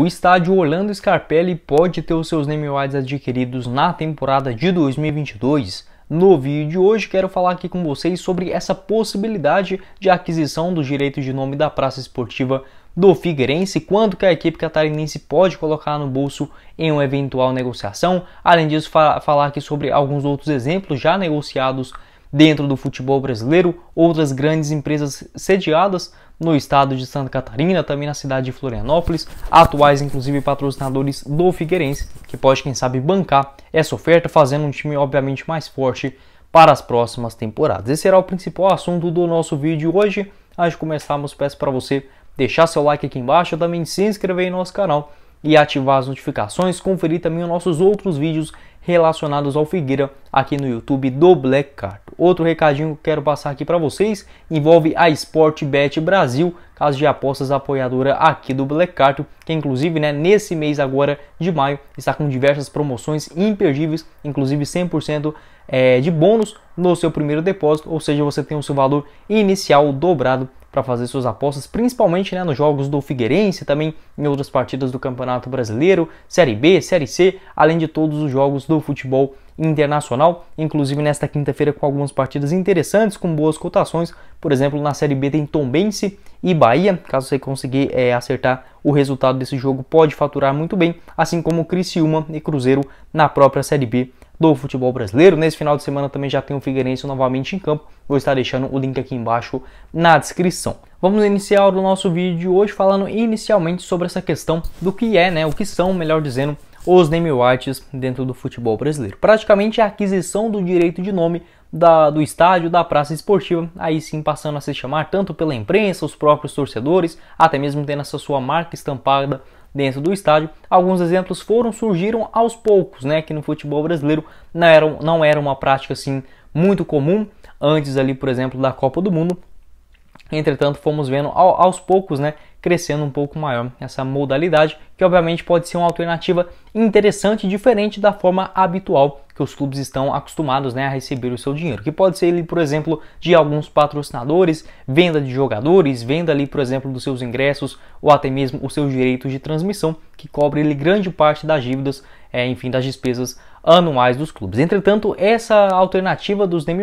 o estádio Orlando Scarpelli pode ter os seus name rights adquiridos na temporada de 2022. No vídeo de hoje quero falar aqui com vocês sobre essa possibilidade de aquisição dos direitos de nome da praça esportiva do Figueirense, quanto que a equipe catarinense pode colocar no bolso em uma eventual negociação. Além disso, fa falar aqui sobre alguns outros exemplos já negociados Dentro do futebol brasileiro, outras grandes empresas sediadas no estado de Santa Catarina, também na cidade de Florianópolis, atuais inclusive patrocinadores do Figueirense, que pode, quem sabe, bancar essa oferta, fazendo um time obviamente mais forte para as próximas temporadas. Esse será o principal assunto do nosso vídeo hoje. Antes de começarmos, peço para você deixar seu like aqui embaixo, também se inscrever em nosso canal e ativar as notificações, conferir também os nossos outros vídeos relacionados ao Figueira aqui no YouTube do Black Card. Outro recadinho que quero passar aqui para vocês envolve a Sportbet Brasil, casa de apostas apoiadora aqui do Black Card, que inclusive né, nesse mês agora de maio está com diversas promoções imperdíveis, inclusive 100% é, eh, de bônus no seu primeiro depósito, ou seja, você tem o seu valor inicial dobrado para fazer suas apostas, principalmente né, nos jogos do Figueirense, também em outras partidas do Campeonato Brasileiro, Série B, Série C, além de todos os jogos do futebol internacional, inclusive nesta quinta-feira com algumas partidas interessantes, com boas cotações, por exemplo, na Série B tem Tombense e Bahia, caso você conseguir é, acertar o resultado desse jogo, pode faturar muito bem, assim como Criciúma e Cruzeiro na própria Série B do futebol brasileiro. Nesse final de semana também já tem o Figueirense novamente em campo. Vou estar deixando o link aqui embaixo na descrição. Vamos iniciar o nosso vídeo hoje falando inicialmente sobre essa questão do que é, né, o que são, melhor dizendo, os name rights dentro do futebol brasileiro. Praticamente a aquisição do direito de nome da, do estádio, da praça esportiva, aí sim passando a se chamar tanto pela imprensa, os próprios torcedores, até mesmo tendo essa sua marca estampada dentro do estádio. Alguns exemplos foram surgiram aos poucos, né, que no futebol brasileiro não era, não era uma prática assim muito comum antes ali, por exemplo, da Copa do Mundo. Entretanto, fomos vendo aos poucos, né, crescendo um pouco maior essa modalidade, que obviamente pode ser uma alternativa interessante diferente da forma habitual que os clubes estão acostumados né, a receber o seu dinheiro, que pode ser ele, por exemplo, de alguns patrocinadores, venda de jogadores, venda ali, por exemplo, dos seus ingressos ou até mesmo os seus direitos de transmissão, que cobre ele grande parte das dívidas, é, enfim, das despesas anuais dos clubes. Entretanto, essa alternativa dos name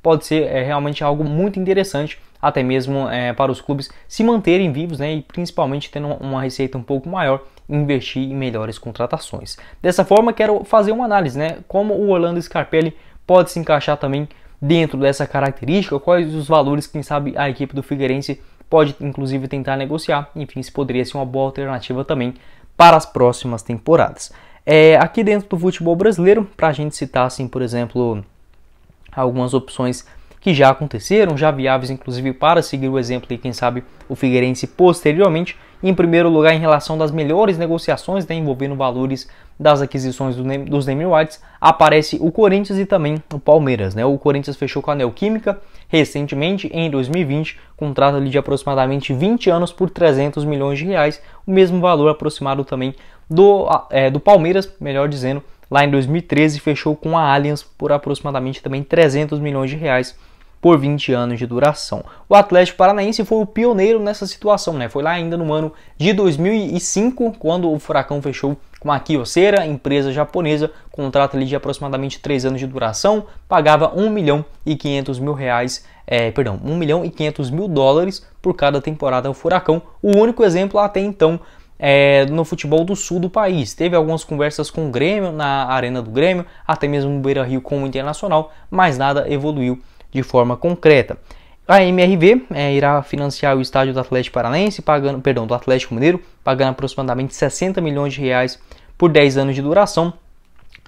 pode ser é, realmente algo muito interessante até mesmo é, para os clubes se manterem vivos né, e principalmente tendo uma receita um pouco maior investir em melhores contratações. Dessa forma, quero fazer uma análise, né? Como o Orlando Scarpelli pode se encaixar também dentro dessa característica, quais os valores, quem sabe, a equipe do Figueirense pode inclusive tentar negociar. Enfim, se poderia ser uma boa alternativa também para as próximas temporadas. É, aqui dentro do futebol brasileiro, para a gente citar, assim, por exemplo, algumas opções que já aconteceram, já viáveis inclusive para seguir o exemplo e quem sabe o Figueirense posteriormente, em primeiro lugar em relação das melhores negociações né, envolvendo valores das aquisições do, dos Neymar rights, aparece o Corinthians e também o Palmeiras. Né? O Corinthians fechou com a Neoquímica recentemente, em 2020, contrato ali de aproximadamente 20 anos por 300 milhões de reais, o mesmo valor aproximado também do, é, do Palmeiras, melhor dizendo, lá em 2013 fechou com a Allianz por aproximadamente também 300 milhões de reais, por 20 anos de duração. O Atlético Paranaense foi o pioneiro nessa situação, né? Foi lá ainda no ano de 2005, quando o Furacão fechou com a Kyocera, empresa japonesa, contrato ali de aproximadamente 3 anos de duração, pagava 1 milhão e 500 mil reais, é, perdão, 1 milhão e 500 mil dólares por cada temporada o Furacão. O único exemplo até então é, no futebol do sul do país. Teve algumas conversas com o Grêmio, na arena do Grêmio, até mesmo no Beira Rio com o Internacional, mas nada evoluiu de forma concreta. A MRV é, irá financiar o estádio do Atlético Paranaense, pagando, perdão, do Atlético Mineiro, pagando aproximadamente 60 milhões de reais por 10 anos de duração.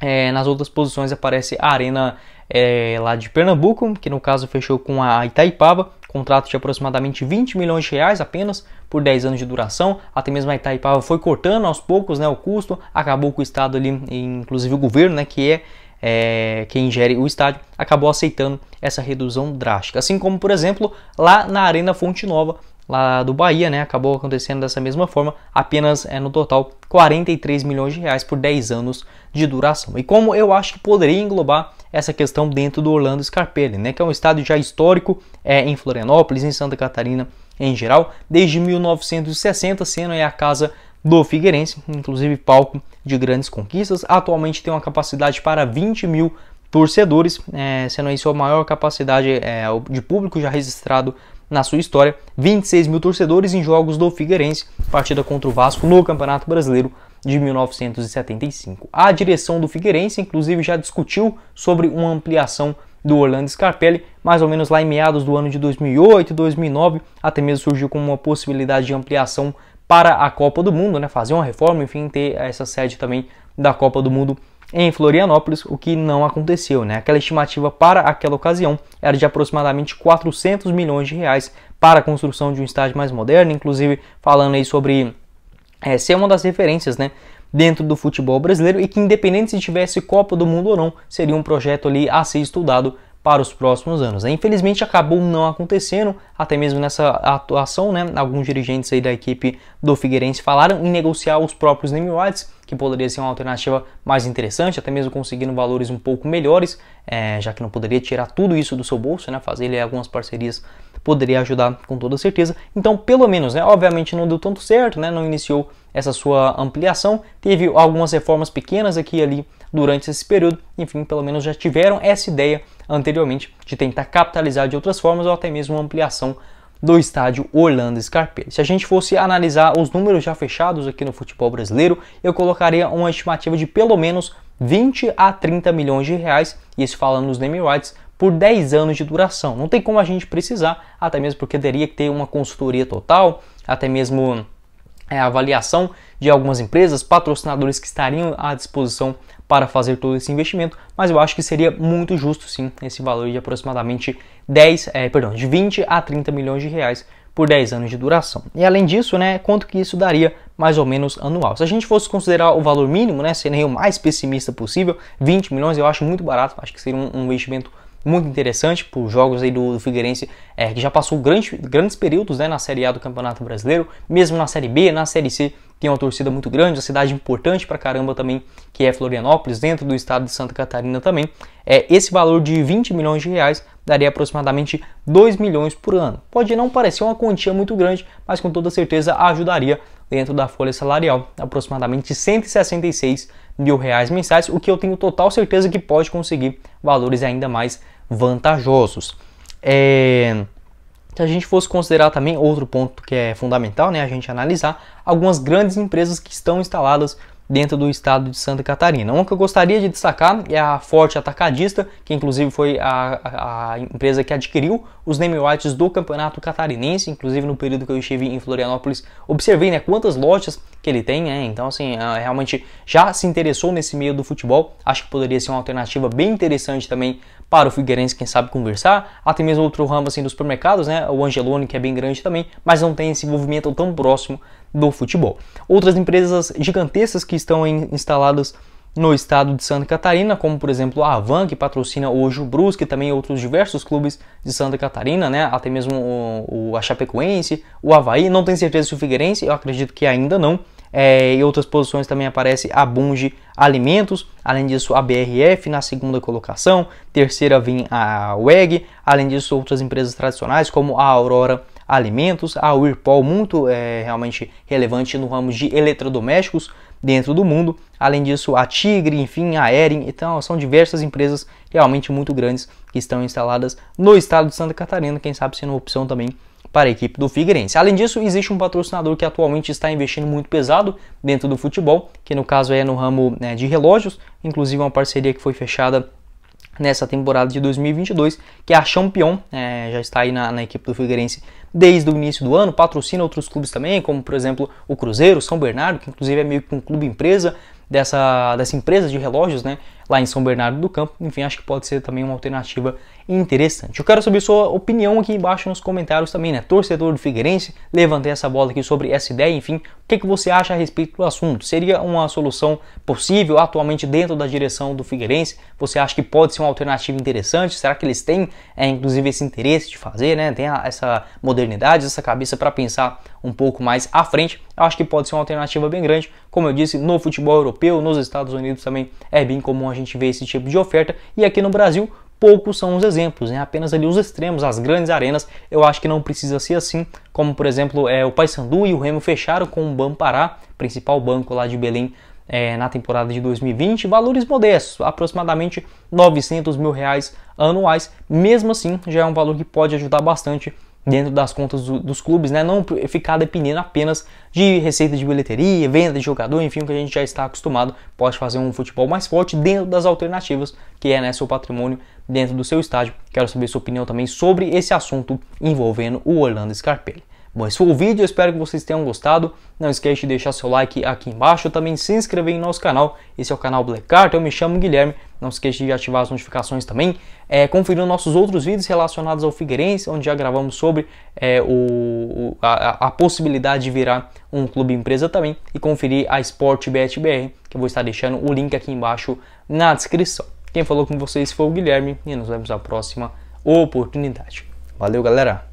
É, nas outras posições aparece a Arena é, lá de Pernambuco, que no caso fechou com a Itaipava, contrato de aproximadamente 20 milhões de reais apenas por 10 anos de duração. Até mesmo a Itaipava foi cortando aos poucos né, o custo, acabou com o Estado ali, inclusive o governo, né, que é é, quem gere o estádio, acabou aceitando essa redução drástica. Assim como, por exemplo, lá na Arena Fonte Nova, lá do Bahia, né? Acabou acontecendo dessa mesma forma, apenas é, no total 43 milhões de reais por 10 anos de duração. E como eu acho que poderia englobar essa questão dentro do Orlando Scarpelli, né? Que é um estádio já histórico é, em Florianópolis, em Santa Catarina em geral, desde 1960, sendo a casa do Figueirense, inclusive palco de grandes conquistas. Atualmente tem uma capacidade para 20 mil torcedores, é, sendo isso a maior capacidade é, de público já registrado na sua história. 26 mil torcedores em jogos do Figueirense, partida contra o Vasco no Campeonato Brasileiro de 1975. A direção do Figueirense, inclusive, já discutiu sobre uma ampliação do Orlando Scarpelli, mais ou menos lá em meados do ano de 2008, 2009, até mesmo surgiu como uma possibilidade de ampliação para a Copa do Mundo, né? Fazer uma reforma, enfim, ter essa sede também da Copa do Mundo em Florianópolis, o que não aconteceu, né? Aquela estimativa para aquela ocasião era de aproximadamente 400 milhões de reais para a construção de um estádio mais moderno, inclusive falando aí sobre é, ser uma das referências, né? dentro do futebol brasileiro e que independente se tivesse Copa do Mundo ou não, seria um projeto ali a ser estudado para os próximos anos. É, infelizmente acabou não acontecendo, até mesmo nessa atuação, né? Alguns dirigentes aí da equipe do Figueirense falaram em negociar os próprios Neymar rights, que poderia ser uma alternativa mais interessante, até mesmo conseguindo valores um pouco melhores, é, já que não poderia tirar tudo isso do seu bolso, né? Fazer ele algumas parcerias poderia ajudar com toda certeza. Então, pelo menos, né? Obviamente não deu tanto certo, né? Não iniciou essa sua ampliação, teve algumas reformas pequenas aqui e ali durante esse período. Enfim, pelo menos já tiveram essa ideia anteriormente, de tentar capitalizar de outras formas ou até mesmo uma ampliação do estádio Orlando Scarpelli. Se a gente fosse analisar os números já fechados aqui no futebol brasileiro, eu colocaria uma estimativa de pelo menos 20 a 30 milhões de reais, e isso falando nos name rights, por 10 anos de duração. Não tem como a gente precisar, até mesmo porque teria que ter uma consultoria total, até mesmo é, avaliação de algumas empresas, patrocinadores que estariam à disposição para fazer todo esse investimento, mas eu acho que seria muito justo sim esse valor de aproximadamente 10, é, perdão, de 20 a 30 milhões de reais por 10 anos de duração. E além disso, né, quanto que isso daria mais ou menos anual? Se a gente fosse considerar o valor mínimo, né, sendo o mais pessimista possível, 20 milhões eu acho muito barato, acho que seria um, um investimento muito interessante para os jogos aí do, do Figueirense, é, que já passou grande, grandes períodos né, na Série A do Campeonato Brasileiro, mesmo na Série B, na Série C tem uma torcida muito grande, uma cidade importante para caramba também, que é Florianópolis, dentro do estado de Santa Catarina também. É, esse valor de 20 milhões de reais daria aproximadamente 2 milhões por ano. Pode não parecer uma quantia muito grande, mas com toda certeza ajudaria dentro da folha salarial, aproximadamente 166 mil reais mensais, o que eu tenho total certeza que pode conseguir valores ainda mais vantajosos. É... Se a gente fosse considerar também outro ponto que é fundamental, né, a gente analisar algumas grandes empresas que estão instaladas dentro do estado de Santa Catarina. Uma que eu gostaria de destacar é a Forte Atacadista, que inclusive foi a, a, empresa que adquiriu os name rights do Campeonato Catarinense. Inclusive no período que eu estive em Florianópolis, observei né, quantas lojas que ele tem. Né? Então assim, é, realmente já se interessou nesse meio do futebol. Acho que poderia ser uma alternativa bem interessante também para o Figueirense, quem sabe conversar. Até mesmo outro ramo assim dos supermercados, né? O Angelone que é bem grande também, mas não tem esse movimento tão próximo do futebol. Outras empresas gigantescas que estão instaladas no estado de Santa Catarina, como por exemplo a Avan, que patrocina hoje o Brusque, e também outros diversos clubes de Santa Catarina, né? até mesmo o, o, a Chapecoense, o Havaí, não tenho certeza se o Figueirense, eu acredito que ainda não. É, em outras posições também aparece a Bunge Alimentos, além disso a BRF na segunda colocação, terceira vem a WEG, além disso outras empresas tradicionais como a Aurora alimentos, a ah, Whirlpool muito é, realmente relevante no ramo de eletrodomésticos dentro do mundo, além disso a Tigre, enfim, a Ering, então são diversas empresas realmente muito grandes que estão instaladas no estado de Santa Catarina, quem sabe sendo uma opção também para a equipe do Figueirense. Além disso, existe um patrocinador que atualmente está investindo muito pesado dentro do futebol, que no caso é no ramo né, de relógios, inclusive uma parceria que foi fechada nessa temporada de 2022, que é a Champion, é, já está aí na, na, equipe do Figueirense desde o início do ano, patrocina outros clubes também, como por exemplo o Cruzeiro, São Bernardo, que inclusive é meio que um clube empresa dessa, dessa empresa de relógios, né? lá em São Bernardo do Campo. Enfim, acho que pode ser também uma alternativa interessante. Eu quero saber sua opinião aqui embaixo nos comentários também, né? Torcedor do Figueirense, levantei essa bola aqui sobre essa ideia, enfim, o que, que você acha a respeito do assunto? Seria uma solução possível atualmente dentro da direção do Figueirense? Você acha que pode ser uma alternativa interessante? Será que eles têm, é, inclusive, esse interesse de fazer, né? Tem a, essa modernidade, essa cabeça para pensar um pouco mais à frente? Eu acho que pode ser uma alternativa bem grande. Como eu disse, no futebol europeu, nos Estados Unidos também é bem comum a gente gente vê esse tipo de oferta e aqui no Brasil poucos são os exemplos, né? apenas ali os extremos, as grandes arenas. Eu acho que não precisa ser assim, como por exemplo é, o Paysandu e o Remo fecharam com o Bampará, principal banco lá de Belém é, na temporada de 2020, valores modestos, aproximadamente 900 mil reais anuais. Mesmo assim, já é um valor que pode ajudar bastante dentro das contas do, dos clubes, né? Não ficar dependendo apenas de receita de bilheteria, venda de jogador, enfim, o que a gente já está acostumado. Pode fazer um futebol mais forte dentro das alternativas, que é né, seu patrimônio dentro do seu estádio. Quero saber sua opinião também sobre esse assunto envolvendo o Orlando Scarpelli. Bom, esse foi o vídeo, espero que vocês tenham gostado. Não esquece de deixar seu like aqui embaixo, também se inscrever em nosso canal. Esse é o canal Black Card, eu me chamo Guilherme. Não esqueça de ativar as notificações também. É, conferir nossos outros vídeos relacionados ao Figueirense, onde já gravamos sobre é, o, a, a, possibilidade de virar um clube empresa também. E conferir a SportBetBR, que eu vou estar deixando o link aqui embaixo na descrição. Quem falou com vocês foi o Guilherme e nos vemos na próxima oportunidade. Valeu, galera!